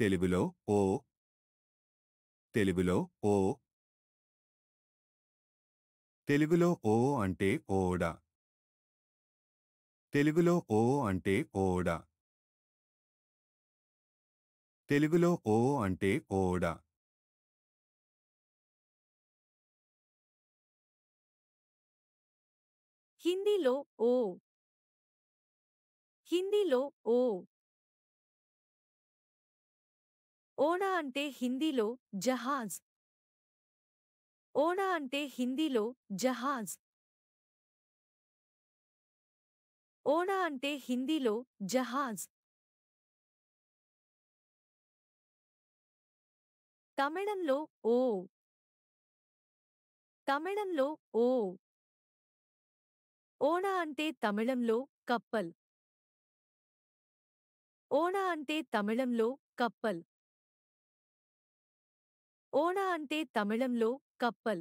తెలుగులో ఓ తెలుగులో ఓ తెలుగులో ఓ అంటే ఓడ తెలుగులో ఓ అంటే ఓడ తెలుగులో ఓ అంటే ఓడ హిందీలో ఓ హిందీలో ఓ ఓడా అంటే హిందీలో జహాజ్ ఓడా అంటే హిందీలో జహాజ్ ఓడా అంటే హిందీలో జహాజ్ తమిళంలో ఓ తమిళంలో ఓ ఓడా అంటే తమిళంలో కప్పల్ ఓడా అంటే తమిళంలో కప్పల్ ఓణ అంటే తమిళంలో కప్పల్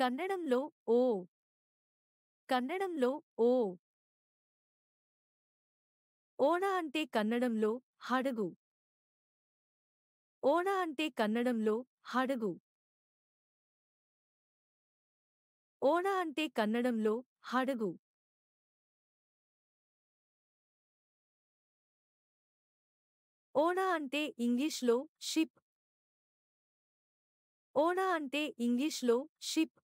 కన్నడంలో ఓ కన్నడంలో ఓ ఓణ అంటే కన్నడంలో హడగు ఓణ అంటే కన్నడంలో హడగు ఓణ అంటే కన్నడంలో హడగు ఓనా అంటే ఇంగ్లీష్లో షిప్ ఓనా అంటే ఇంగ్లీష్లో షిప్